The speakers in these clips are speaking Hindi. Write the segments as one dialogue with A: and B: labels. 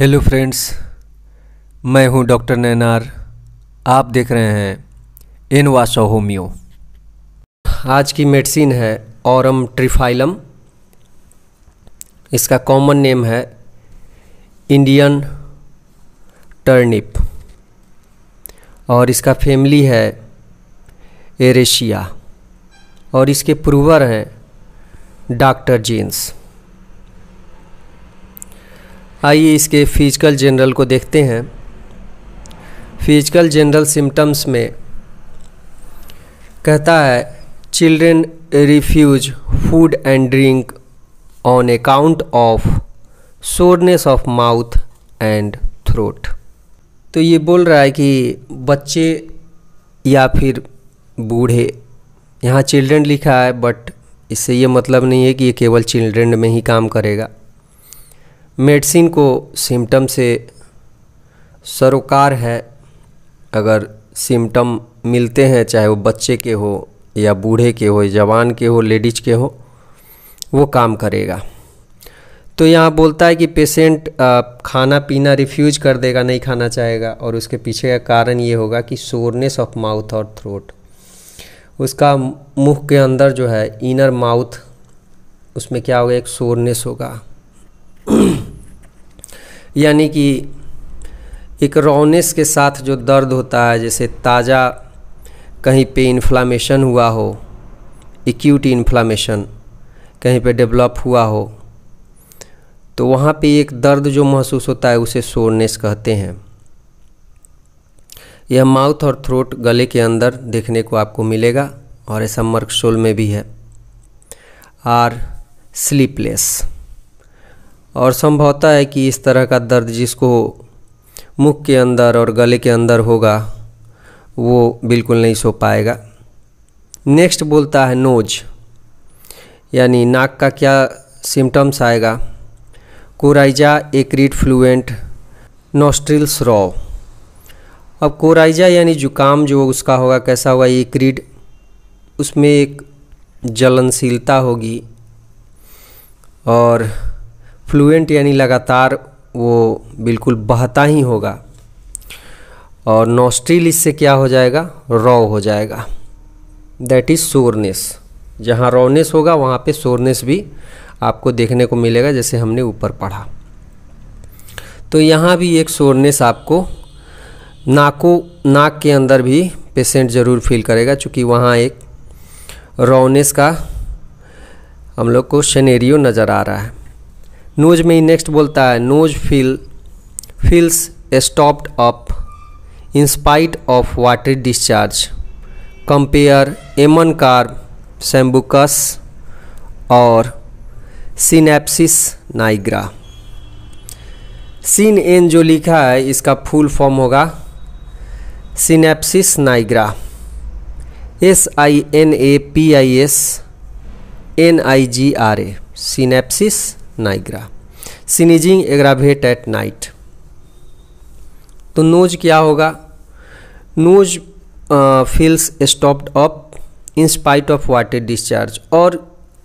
A: हेलो फ्रेंड्स मैं हूं डॉक्टर नैनार आप देख रहे हैं एन वासो होम्यो आज की मेडिसिन है औरम ट्रिफाइलम इसका कॉमन नेम है इंडियन टर्निप और इसका फैमिली है एरेशिया और इसके प्रूवर हैं डॉक्टर जेन्स आइए इसके फिजिकल जनरल को देखते हैं फिजिकल जनरल सिम्टम्स में कहता है children refuse food and drink on account of soreness of mouth and throat तो ये बोल रहा है कि बच्चे या फिर बूढ़े यहाँ चिल्ड्रेन लिखा है बट इससे ये मतलब नहीं है कि ये केवल चिल्ड्रेन में ही काम करेगा मेडिसिन को सिम्टम से सरोकार है अगर सिम्टम मिलते हैं चाहे वो बच्चे के हो या बूढ़े के हो जवान के हो लेडीज के हो वो काम करेगा तो यहाँ बोलता है कि पेशेंट खाना पीना रिफ्यूज कर देगा नहीं खाना चाहेगा और उसके पीछे का कारण ये होगा कि सोरनेस ऑफ माउथ और थ्रोट उसका मुख के अंदर जो है इनर माउथ उसमें क्या होगा एक सोरनेस होगा यानी कि एक रॉनेस के साथ जो दर्द होता है जैसे ताज़ा कहीं पे इन्फ्लामेशन हुआ हो एक्यूट इन्फ्लामेशन कहीं पे डेवलप हुआ हो तो वहाँ पे एक दर्द जो महसूस होता है उसे सोरनेस कहते हैं यह माउथ और थ्रोट गले के अंदर देखने को आपको मिलेगा और ऐसा मर्कशोल में भी है आर स्लीपलेस और संभवता है कि इस तरह का दर्द जिसको मुख के अंदर और गले के अंदर होगा वो बिल्कुल नहीं सो पाएगा नेक्स्ट बोलता है नोज यानी नाक का क्या सिम्टम्स आएगा coryza acrid fluent nostril raw अब कोराइजा यानी जुकाम जो उसका होगा कैसा होगा एक्रिड उसमें एक जलनशीलता होगी और फ्लुएंट यानी लगातार वो बिल्कुल बहता ही होगा और नोस्ट्रिल इससे क्या हो जाएगा रॉ हो जाएगा दैट इज़ सोरनेस जहाँ रॉनेस होगा वहाँ पे सोरनेस भी आपको देखने को मिलेगा जैसे हमने ऊपर पढ़ा तो यहाँ भी एक सोरनेस आपको नाको नाक के अंदर भी पेशेंट ज़रूर फील करेगा चूँकि वहाँ एक रॉनेस का हम लोग को शनेरियो नज़र आ रहा है नोज में ही नेक्स्ट बोलता है nose feel feels stopped up in spite of water discharge compare ammon carb sambucus और सिनेप्सिस नाइग्रा सीन एन जो लिखा है इसका फुल फॉर्म होगा sinapis nigra S I N A P I S N I G R A sinapis nigra sneezing aggravate at night तो नोज क्या होगा nose feels stopped up in spite of water discharge और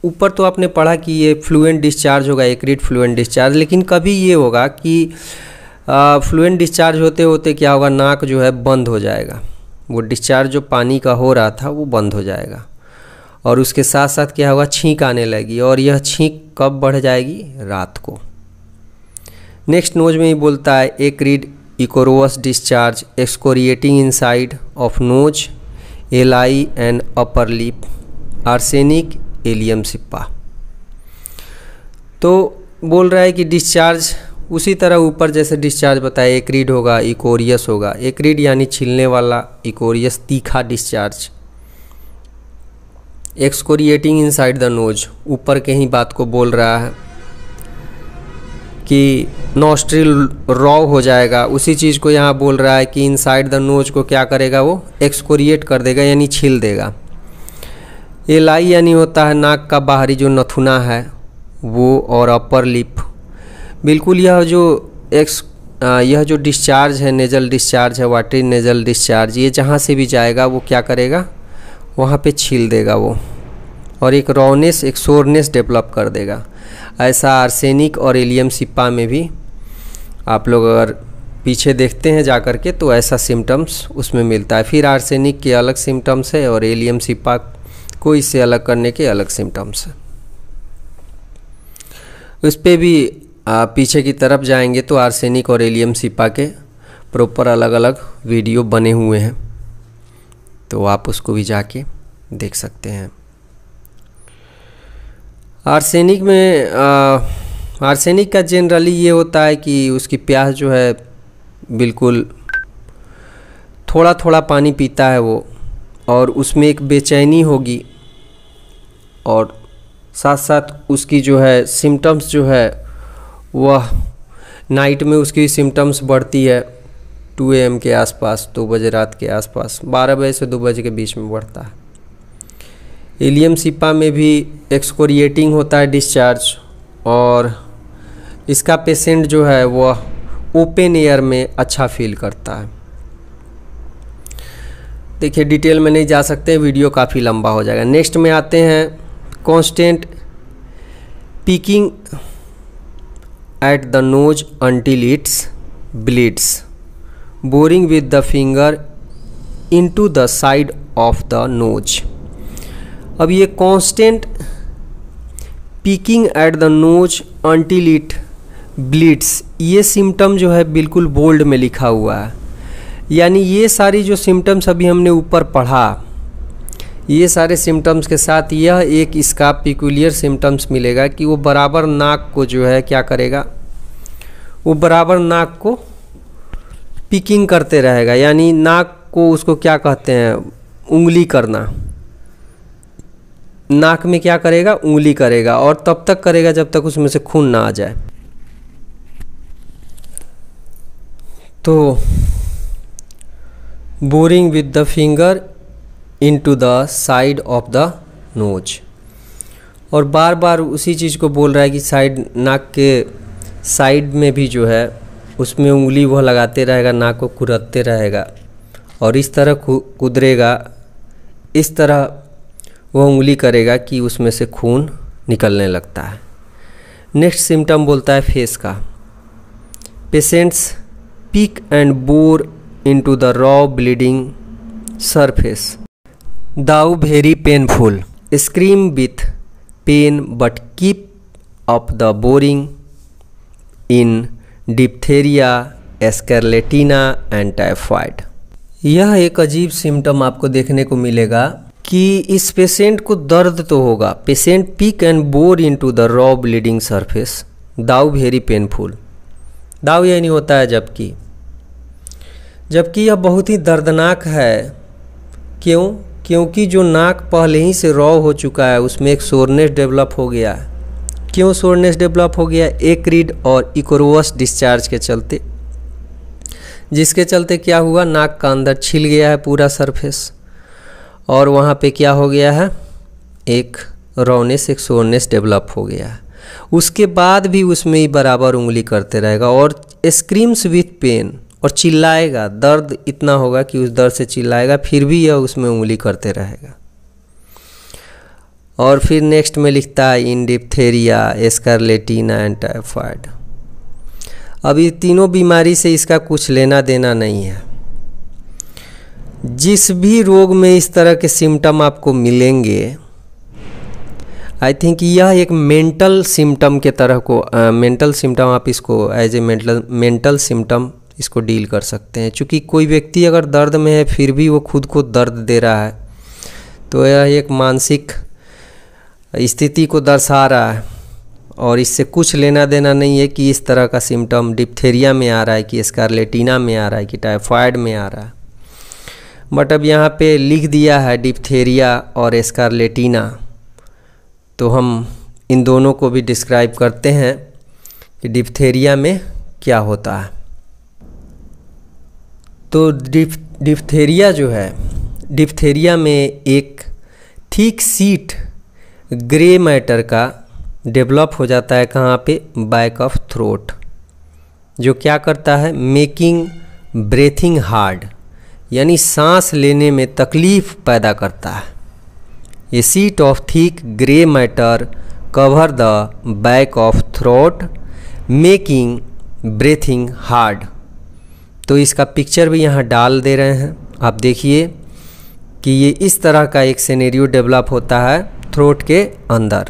A: ऊपर तो आपने पढ़ा कि ये फ्लुएंट डिस्चार्ज होगा एक रिट फ्लुएंट डिस्चार्ज लेकिन कभी ये होगा कि फ्लुएंट डिस्चार्ज होते होते क्या होगा नाक जो है बंद हो जाएगा वो डिस्चार्ज जो पानी का हो रहा था वो बंद हो जाएगा और उसके साथ साथ क्या होगा छींक आने लगी और यह छींक कब बढ़ जाएगी रात को नेक्स्ट नोज में ही बोलता है acrid ichorous discharge excoriating inside of nose eye and upper lip arsenic allium cepa तो बोल रहा है कि डिस्चार्ज उसी तरह ऊपर जैसे डिस्चार्ज बताया एकरीड होगा इकोरियस होगा एकरीड यानी छिलने वाला इकोरियस तीखा discharge excoriating inside the nose ऊपर के ही बात को बोल रहा है कि नोस्ट्रिल रॉ हो जाएगा उसी चीज़ को यहाँ बोल रहा है कि इनसाइड द नोज को क्या करेगा वो एक्सकोरिएट कर देगा यानी छील देगा ये लाई यानी होता है नाक का बाहरी जो नथुना है वो और अपर लिप बिल्कुल यह जो एक्स यह जो डिस्चार्ज है नेजल डिस्चार्ज है वाटरी नेजल डिस्चार्ज ये जहाँ से भी जाएगा वो क्या करेगा वहाँ पे छील देगा वो और एक रॉनेस एक सोरनेस डेवलप कर देगा ऐसा आर्सेनिक और एलियम सिप्पा में भी आप लोग अगर पीछे देखते हैं जा कर के तो ऐसा सिम्टम्स उसमें मिलता है फिर आर्सेनिक के अलग सिम्टम्स है और एलियम सिप्पा को इससे अलग करने के अलग सिम्टम्स है उस पर भी आप पीछे की तरफ जाएंगे तो आर्सेनिक और एलियम सिप्पा के प्रॉपर अलग अलग वीडियो बने हुए हैं तो आप उसको भी जाके देख सकते हैं आर्सेनिक में आ, आर्सेनिक का जनरली ये होता है कि उसकी प्यास जो है बिल्कुल थोड़ा थोड़ा पानी पीता है वो और उसमें एक बेचैनी होगी और साथ साथ उसकी जो है सिम्टम्स जो है वह नाइट में उसकी सिम्टम्स बढ़ती है टू एम के आसपास दो बजे रात के आसपास बारह बजे से दो बजे के बीच में बढ़ता है एलियम सिपा में भी एक्सकोरिएटिंग होता है डिस्चार्ज और इसका पेशेंट जो है वह ओपन एयर में अच्छा फील करता है देखिए डिटेल में नहीं जा सकते वीडियो काफ़ी लंबा हो जाएगा नेक्स्ट में आते हैं constant picking at the nose until its bleeds with the finger into the side of the nose अब ये constant picking at the nose until it bleeds ये सिम्टम जो है बिल्कुल बोल्ड में लिखा हुआ है यानी ये सारी जो सिम्टम्स अभी हमने ऊपर पढ़ा ये सारे सिम्टम्स के साथ यह एक इसका पिकुलियर सिम्टम्स मिलेगा कि वो बराबर नाक को जो है क्या करेगा वो बराबर नाक को पिकिंग करते रहेगा यानी नाक को उसको क्या कहते हैं उंगली करना नाक में क्या करेगा उंगली करेगा और तब तक करेगा जब तक उसमें से खून ना आ जाए तो boring with the finger into the side of the nose और बार बार उसी चीज़ को बोल रहा है कि साइड नाक के साइड में भी जो है उसमें उंगली वह लगाते रहेगा नाक को कुरतते रहेगा और इस तरह कुदरेगा इस तरह वह उंगली करेगा कि उसमें से खून निकलने लगता है नेक्स्ट सिम्टम बोलता है फेस का patients pick and bore into the raw bleeding surface though very painful scream with pain but keep up the boring in diphtheria scarlatina and typhoid यह एक अजीब सिम्टम आपको देखने को मिलेगा कि इस पेशेंट को दर्द तो होगा patient pick and bore into the raw bleeding surface though very painful though यह नहीं होता है जबकि जबकि यह बहुत ही दर्दनाक है क्यों क्योंकि जो नाक पहले ही से रॉ हो चुका है उसमें एक सोरनेस डेवलप हो गया है क्यों सोरनेस डेवलप हो गया एक रीड और इकोरोस डिस्चार्ज के चलते जिसके चलते क्या हुआ नाक का अंदर छिल गया है पूरा सरफेस और वहाँ पे क्या हो गया है एक रोनेस एक सोरनेस डेवलप हो गया है उसके बाद भी उसमें ही बराबर उंगली करते रहेगा और स्क्रीम्स विथ पेन और चिल्लाएगा दर्द इतना होगा कि उस दर्द से चिल्लाएगा फिर भी यह उसमें उंगली करते रहेगा और फिर नेक्स्ट में लिखता है इन डिप्थेरिया एंड टाइफाइड अब ये तीनों बीमारी से इसका कुछ लेना देना नहीं है जिस भी रोग में इस तरह के सिम्टम आपको मिलेंगे आई थिंक यह एक मेंटल सिम्टम के तरह को मेंटल uh, सिम्टम आप इसको as a mental mental symptom इसको डील कर सकते हैं क्योंकि कोई व्यक्ति अगर दर्द में है फिर भी वो खुद को दर्द दे रहा है तो यह एक मानसिक स्थिति को दर्शा रहा है और इससे कुछ लेना देना नहीं है कि इस तरह का सिम्टम डिप्थेरिया में आ रहा है कि स्कारलेटिना में आ रहा है कि टाइफाइड में आ रहा है बट अब यहाँ पे लिख दिया है डिप्थेरिया और स्कारलेटिना तो हम इन दोनों को भी डिस्क्राइब करते हैं कि डिप्थेरिया में क्या होता है तो डिप डिप्थेरिया जो है डिप्थेरिया में एक ठीक सीट ग्रे मैटर का डेवलप हो जाता है कहाँ पे बैक ऑफ थ्रोट जो क्या करता है मेकिंग ब्रेथिंग हार्ड यानी सांस लेने में तकलीफ पैदा करता है a sheet of thick grey matter cover the back of throat making breathing hard तो इसका पिक्चर भी यहाँ डाल दे रहे हैं आप देखिए कि ये इस तरह का एक सिनेरियो डेवलप होता है थ्रोट के अंदर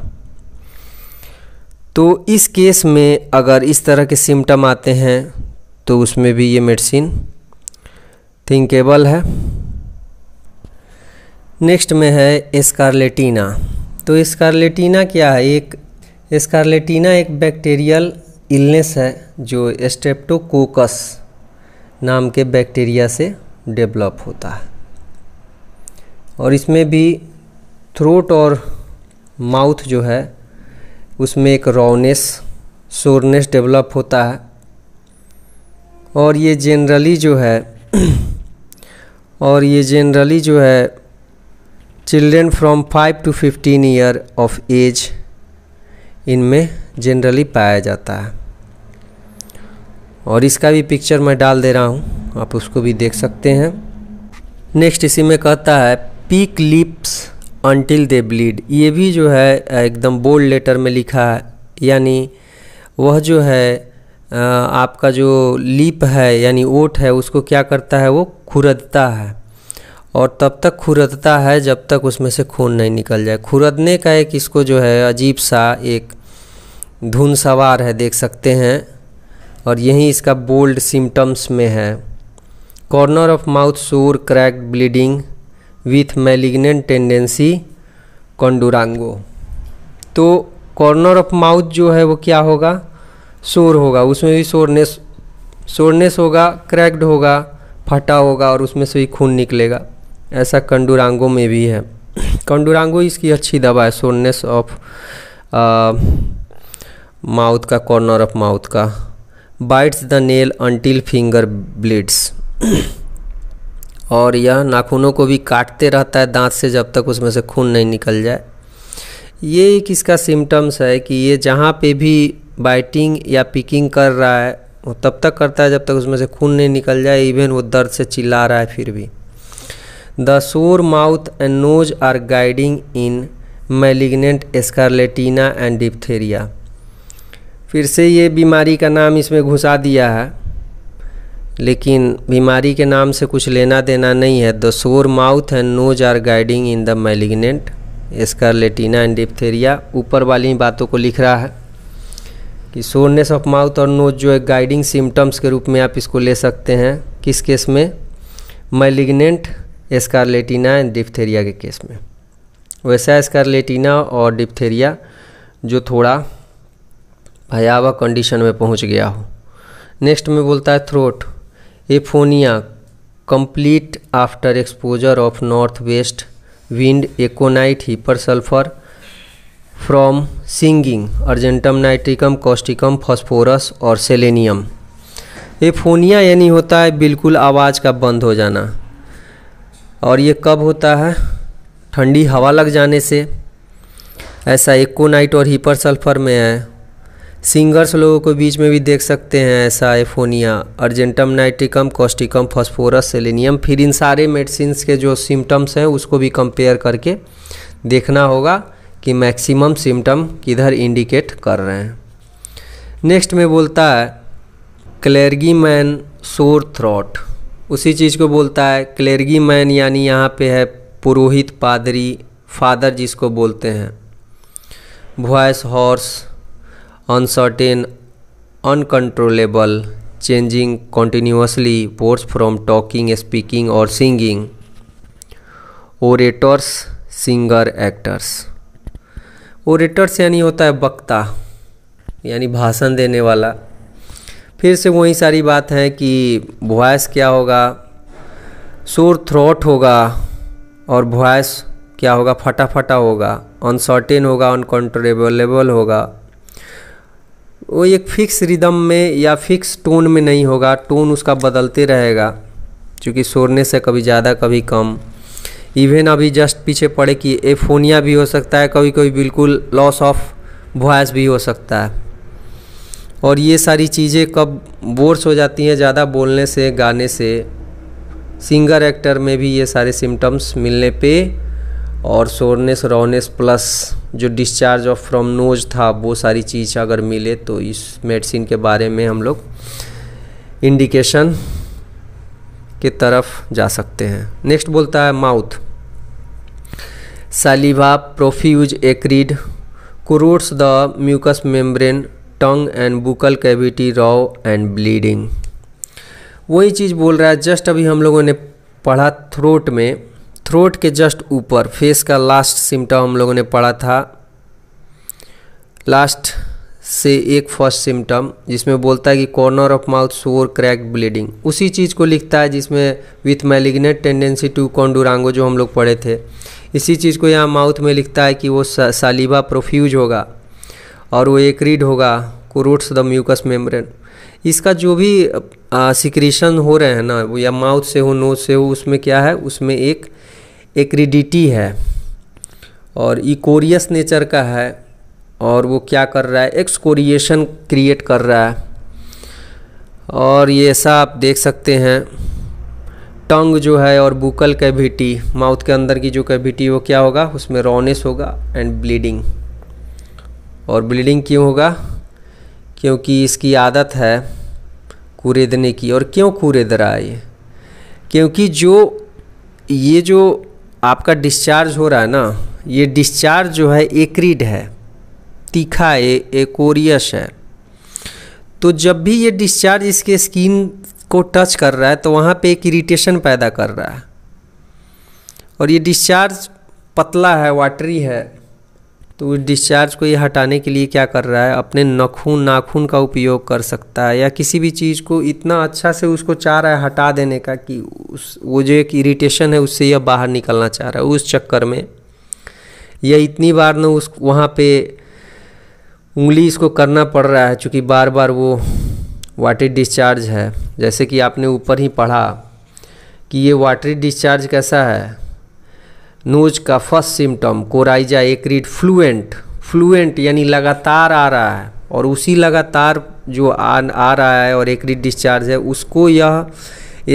A: तो इस केस में अगर इस तरह के सिम्टम आते हैं तो उसमें भी ये मेडिसिन थिंकेबल है नेक्स्ट में है स्कारलेटिना तो स्कारलेटिना क्या है एक स्कारलेटिना एक बैक्टीरियल इलनेस है जो स्टेप्टोकोकस नाम के बैक्टीरिया से डेवलप होता है और इसमें भी थ्रोट और माउथ जो है उसमें एक रॉनेस सोरनेस डेवलप होता है और ये जनरली जो है और ये जनरली जो है children from five to fifteen year of age इनमें जनरली पाया जाता है और इसका भी पिक्चर मैं डाल दे रहा हूँ आप उसको भी देख सकते हैं नेक्स्ट इसी में कहता है pick lips until they bleed ये भी जो है एकदम बोल्ड लेटर में लिखा है यानी वह जो है आपका जो लीप है यानी ओट है उसको क्या करता है वो खुरदता है और तब तक खुरदता है जब तक उसमें से खून नहीं निकल जाए खुरदने का एक इसको जो है अजीब सा एक धुन सवार है देख सकते हैं और यही इसका बोल्ड सिम्टम्स में है corner of mouth sore crack bleeding with malignant tendency condurango तो कॉर्नर ऑफ माउथ जो है वो क्या होगा शोर होगा उसमें भी शोरनेस शोरनेस होगा क्रैक्ड होगा फटा होगा और उसमें से भी खून निकलेगा ऐसा कंडुरांगो में भी है कंडुरांगो इसकी अच्छी दवा है सोरनेस ऑफ माउथ का कॉर्नर ऑफ माउथ का bites the nail until finger bleeds और यह नाखूनों को भी काटते रहता है दांत से जब तक उसमें से खून नहीं निकल जाए ये एक इसका सिम्टम्स है कि ये जहाँ पे भी बाइटिंग या पिकिंग कर रहा है वो तब तक करता है जब तक उसमें से खून नहीं निकल जाए इवन वो दर्द से चिल्ला रहा है फिर भी the sore mouth and nose are guiding in malignant scarlatina and diphtheria फिर से ये बीमारी का नाम इसमें घुसा दिया है लेकिन बीमारी के नाम से कुछ लेना देना नहीं है the sore mouth and nose are guiding in the malignant latina and diphtheria ऊपर वाली बातों को लिख रहा है कि सोरनेस ऑफ माउथ और नोज जो है गाइडिंग सिम्टम्स के रूप में आप इसको ले सकते हैं किस केस में मेलिग्नेंट स्कारलेटिना एंड डिप्थेरिया के केस में वैसा स्कारलेटिना और डिप्थेरिया जो थोड़ा भयावह कंडीशन में पहुंच गया हो नेक्स्ट में बोलता है throat aphonia complete after exposure of north west wind aconite hepar sulphur from singing argentum nitricum causticum phosphorus और सेलेनियम एफोनिया यानी होता है बिल्कुल आवाज़ का बंद हो जाना और ये कब होता है ठंडी हवा लग जाने से ऐसा एकोनाइट और हीपर सल्फर में है सिंगर्स लोगों को बीच में भी देख सकते हैं ऐसा aphonia argentum nitricum causticum phosphorus selenium फिर इन सारे मेडिसिन के जो सिम्टम्स हैं उसको भी कंपेयर करके देखना होगा कि मैक्सिमम सिम्टम किधर इंडिकेट कर रहे हैं नेक्स्ट में बोलता है क्लेरगी मैन शोर थ्रॉट उसी चीज़ को बोलता है क्लेरगी मैन यानी यहाँ पे है पुरोहित पादरी फादर जिसको बोलते हैं voice hoarse uncertain, uncontrollable, changing continuously, words from talking, speaking, or singing. Orators singer actors orators यानी होता है वक्ता यानी भाषण देने वाला फिर से वही सारी बात है कि वॉयस क्या होगा शोर थ्रोट होगा और वॉयस क्या होगा फटाफटा होगा अनसर्टेन होगा अनकंट्रोलेबल होगा वो एक फिक्स रिदम में या फिक्स टोन में नहीं होगा टोन उसका बदलते रहेगा क्योंकि सोने से कभी ज़्यादा कभी कम इवन अभी जस्ट पीछे पड़े कि एफोनिया भी हो सकता है कभी कभी बिल्कुल लॉस ऑफ वॉइस भी हो सकता है और ये सारी चीज़ें कब बोर्स हो जाती हैं ज़्यादा बोलने से गाने से सिंगर एक्टर में भी ये सारे सिम्टम्स मिलने पे और सोरनेस रोनेस प्लस जो डिस्चार्ज ऑफ फ्रॉम नोज था वो सारी चीज़ अगर मिले तो इस मेडिसिन के बारे में हम लोग इंडिकेशन के तरफ जा सकते हैं नेक्स्ट बोलता है mouth saliva profuse acrid corrodes the mucous membrane tongue and buccal cavity raw and bleeding वही चीज़ बोल रहा है जस्ट अभी हम लोगों ने पढ़ा थ्रोट में थ्रोट के जस्ट ऊपर फेस का लास्ट सिम्टम हम लोगों ने पढ़ा था लास्ट से एक फर्स्ट सिम्टम जिसमें बोलता है कि corner of mouth sore crack bleeding उसी चीज़ को लिखता है जिसमें with malignant tendency to condurango जो हम लोग पढ़े थे इसी चीज़ को यहाँ माउथ में लिखता है कि वो सालिबा प्रोफ्यूज होगा और वो एक रीड होगा कुरोट्स द म्यूकस मेम्ब्रेन इसका जो भी सिक्रीशन हो रहे हैं ना या माउथ से हो नोज से हो उसमें क्या है उसमें एक एक्रिडिटी है और इकोरियस नेचर का है और वो क्या कर रहा है एक्सकोरिएशन क्रिएट कर रहा है और ये ऐसा आप देख सकते हैं टंग जो है और बुकल कैविटी माउथ के अंदर की जो कैविटी वो क्या होगा उसमें रॉनेस होगा एंड ब्लीडिंग और ब्लीडिंग क्यों होगा क्योंकि इसकी आदत है कुरेदने की और क्यों कुरेद रहा है ये क्योंकि जो ये जो आपका डिस्चार्ज हो रहा है ना ये डिस्चार्ज जो है एक्रिड है तीखा है एकोरियस है तो जब भी ये डिस्चार्ज इसके स्किन को टच कर रहा है तो वहाँ पे एक इरीटेशन पैदा कर रहा है और ये डिस्चार्ज पतला है वाटरी है तो उस डिस्चार्ज को ये हटाने के लिए क्या कर रहा है अपने नखून नाखून का उपयोग कर सकता है या किसी भी चीज़ को इतना अच्छा से उसको चाह रहा है हटा देने का कि उस वो जो एक इरिटेशन है उससे यह बाहर निकलना चाह रहा है उस चक्कर में यह इतनी बार ना उस वहाँ पे उंगली इसको करना पड़ रहा है चूँकि बार बार वो वाटर डिस्चार्ज है जैसे कि आपने ऊपर ही पढ़ा कि ये वाटरी डिस्चार्ज कैसा है नोज का first symptom coryza acrid fluent fluent यानी लगातार आ रहा है और उसी लगातार जो आ आ रहा है और एक रीड डिस्चार्ज है उसको यह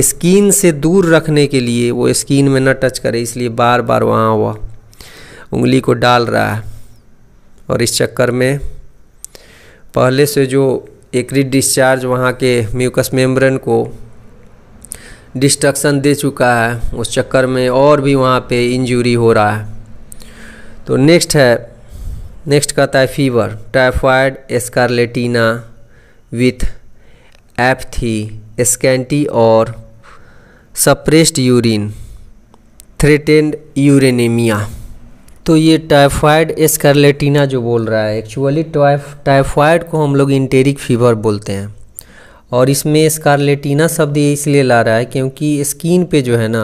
A: स्किन से दूर रखने के लिए वो स्किन में न टच करे इसलिए बार बार वहाँ वह उंगली को डाल रहा है और इस चक्कर में पहले से जो एक रीड डिस्चार्ज वहाँ के म्यूकस मेम्ब्रेन को डिस्ट्रक्शन दे चुका है उस चक्कर में और भी वहाँ पे इंजरी हो रहा है तो नेक्स्ट है नेक्स्ट कहता है fever typhoid scarlatina with apathy scanty और सप्रेस्ड यूरिन थ्रेटेंड यूरेनेमिया तो ये टाइफाइड स्कारलेटिना जो बोल रहा है एक्चुअली टाइफाइड को हम लोग इंटेरिक फीवर बोलते हैं और इसमें स्कारलेटिना शब्द ये इसलिए ला रहा है क्योंकि स्किन पे जो है ना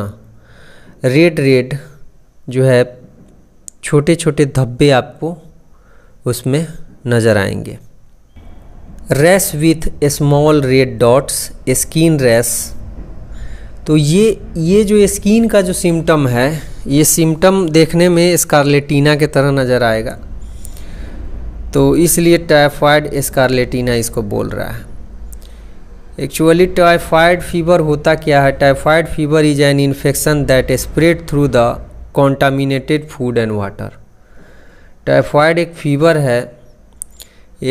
A: रेड रेड जो है छोटे छोटे धब्बे आपको उसमें नज़र आएंगे rash with small red dots skin rash तो ये ये जो स्किन का जो सिम्टम है ये सिम्टम देखने में स्कारलेटिना के तरह नज़र आएगा तो इसलिए टाइफाइड स्कारलेटिना इसको बोल रहा है एक्चुअली टाइफाइड फीवर होता क्या है typhoid fever is an infection that spread through the contaminated food and water typhoid एक फीवर है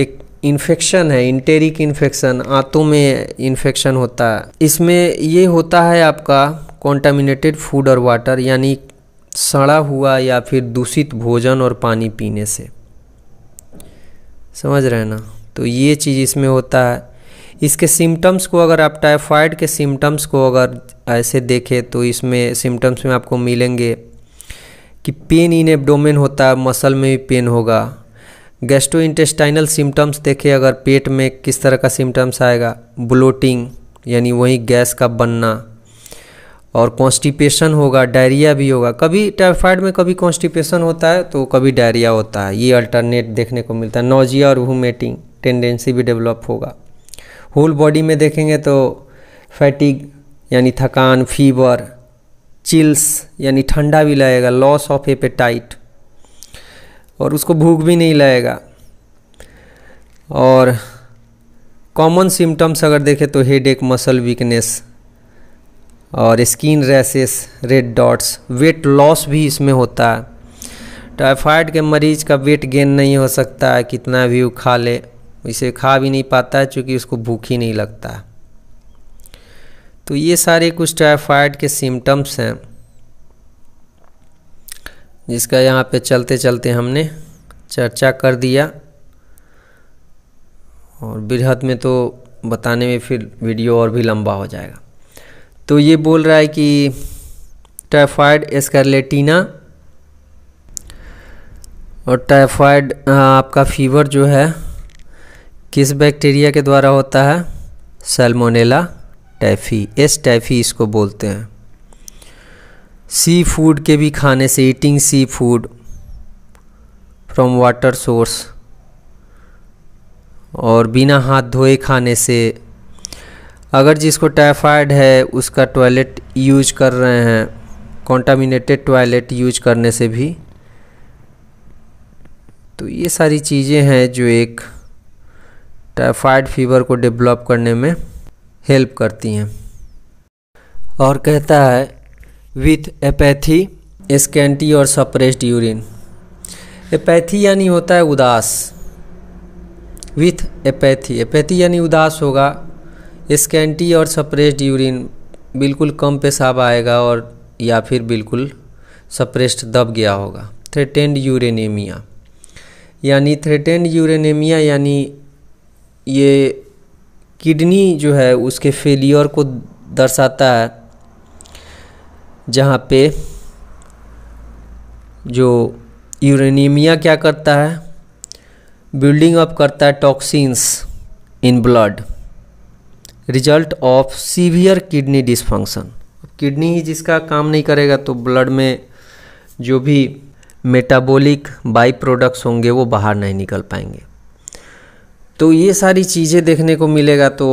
A: एक इन्फेक्शन है इंटेरिक इन्फेक्शन आंतों में इन्फेक्शन होता है इसमें ये होता है आपका कॉन्टामिनेटेड फूड और वाटर यानी सड़ा हुआ या फिर दूषित भोजन और पानी पीने से समझ रहे ना तो ये चीज़ इसमें होता है इसके सिम्टम्स को अगर आप टाइफाइड के सिम्टम्स को अगर ऐसे देखें तो इसमें सिम्टम्स में आपको मिलेंगे कि पेन इन एबडोमेन होता है मसल में भी पेन होगा गैस्ट्रो इंटेस्टाइनल सिम्टम्स देखें अगर पेट में किस तरह का सिम्टम्स आएगा ब्लोटिंग यानी वही गैस का बनना और कॉन्स्टिपेशन होगा डायरिया भी होगा कभी टाइफाइड में कभी कॉन्स्टिपेशन होता है तो कभी डायरिया होता है ये अल्टरनेट देखने को मिलता है नोजिया और वोमेटिंग टेंडेंसी भी डेवलप होगा होल बॉडी में देखेंगे तो फैटिग यानी थकान फीवर चिल्स यानी ठंडा भी लगेगा लॉस ऑफ एपेटाइट और उसको भूख भी नहीं लगेगा और कॉमन सिम्टम्स अगर देखें तो हेड एक मसल वीकनेस और skin rashes red dots weight loss भी इसमें होता है टाइफाइड के मरीज का वेट गेन नहीं हो सकता है कितना भी वो खा ले इसे खा भी नहीं पाता है चूँकि उसको भूख ही नहीं लगता तो ये सारे कुछ टाइफाइड के सिम्टम्स हैं जिसका यहाँ पे चलते चलते हमने चर्चा कर दिया और बृहद में तो बताने में फिर वीडियो और भी लंबा हो जाएगा तो ये बोल रहा है कि टाइफाइड एस्कारलेटिना और टाइफाइड हाँ, आपका फीवर जो है किस बैक्टीरिया के द्वारा होता है सेलमोनेला टैफी एस टैफी इसको बोलते हैं सी फूड के भी खाने से eating sea food from water source और बिना हाथ धोए खाने से अगर जिसको टाइफाइड है उसका टॉयलेट यूज कर रहे हैं कॉन्टामिनेटेड टॉयलेट यूज करने से भी तो ये सारी चीज़ें हैं जो एक टाइफाइड तो फीवर को डेवलप करने में हेल्प करती हैं और कहता है विथ एपैथी स्कैंटी और सप्रेस्ड यूरिन एपैथी यानी होता है उदास विथ एपैथी एपैथी यानी उदास होगा स्कैंटी और सप्रेस्ड यूरिन बिल्कुल कम पेशाब आएगा और या फिर बिल्कुल सप्रेस्ड दब गया होगा थ्रेटेंड यूरेनेमिया यानी थ्रेटेंड यूरेनेमिया यानी ये किडनी जो है उसके फेलियर को दर्शाता है जहाँ पे जो यूरेनीमिया क्या करता है बिल्डिंग अप करता है toxins in blood result of severe kidney dysfunction kidney ही जिसका काम नहीं करेगा तो ब्लड में जो भी मेटाबॉलिक बाई प्रोडक्ट्स होंगे वो बाहर नहीं निकल पाएंगे तो ये सारी चीज़ें देखने को मिलेगा तो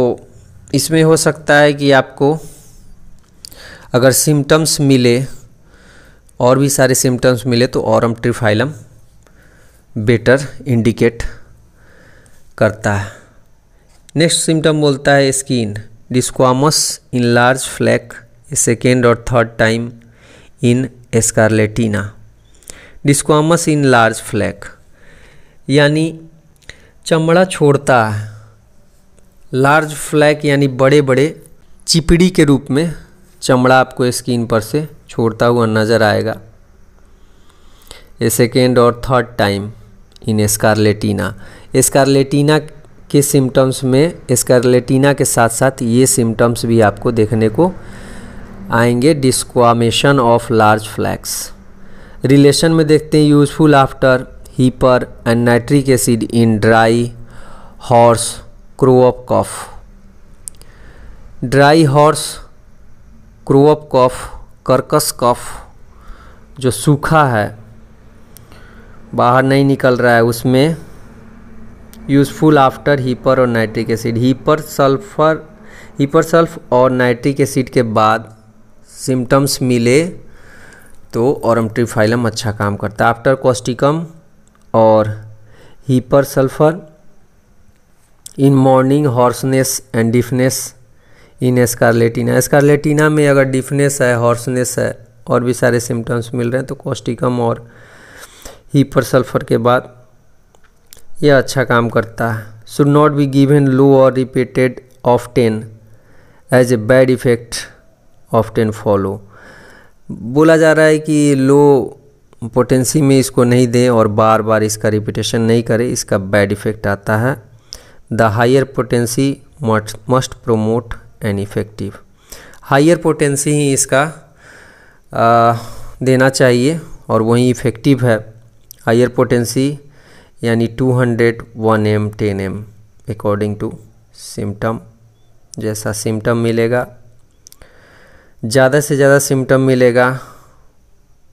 A: इसमें हो सकता है कि आपको अगर सिम्टम्स मिले और भी सारे सिम्टम्स मिले तो औरम ट्रिफाइलम बेटर इंडिकेट करता है नेक्स्ट सिम्टम बोलता है skin desquamates in large flake second और third time in scarlatina desquamates in large flake यानी चमड़ा छोड़ता है लार्ज फ्लैक यानी बड़े बड़े चिपड़ी के रूप में चमड़ा आपको स्किन पर से छोड़ता हुआ नज़र आएगा ए सेकेंड और third time in scarlatina scarlatina के सिम्टम्स में स्कारलेटिना के साथ साथ ये सिम्टम्स भी आपको देखने को आएंगे desquamation of large flakes relation में देखते हैं useful after hepar and nitric acid in dry hoarse croup cough dry hoarse croup cough कर्कस कफ जो सूखा है बाहर नहीं निकल रहा है उसमें यूज़फुल आफ्टर हीपर और nitric acid hepar sulphur hepar sulph और नाइट्रिक एसिड के बाद सिम्टम्स मिले तो औरमट्रीफाइलम अच्छा काम करता है आफ्टर कॉस्टिकम और hepar sulphur in morning hoarseness and deafness in scarlatina scarlatina में अगर डिफनेस है हॉर्सनेस है और भी सारे सिम्टम्स मिल रहे हैं तो कॉस्टिकम और हीपर सल्फर के बाद यह अच्छा काम करता है should not be given low और repeated often as a bad effect often follow बोला जा रहा है कि लो पोटेंसी में इसको नहीं दें और बार बार इसका रिपीटेशन नहीं करें इसका बैड इफ़ेक्ट आता है the higher potency must promote an effective higher potency ही इसका आ, देना चाहिए और वही इफ़ेक्टिव है हायर पोटेंसी यानी 200 hundred one M ten M according to symptom जैसा सिम्टम मिलेगा ज़्यादा से ज़्यादा सिम्टम मिलेगा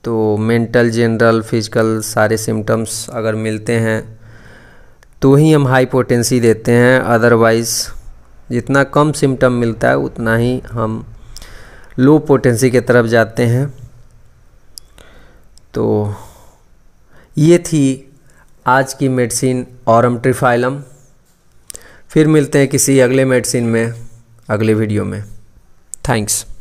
A: तो मेंटल जनरल फिजिकल सारे सिम्टम्स अगर मिलते हैं तो ही हम हाई पोटेंसी देते हैं अदरवाइज़ जितना कम सिम्टम मिलता है उतना ही हम लो पोटेंसी के तरफ जाते हैं तो ये थी आज की मेडिसिन औरम ट्रिफाइलम फिर मिलते हैं किसी अगले मेडिसिन में अगले वीडियो में थैंक्स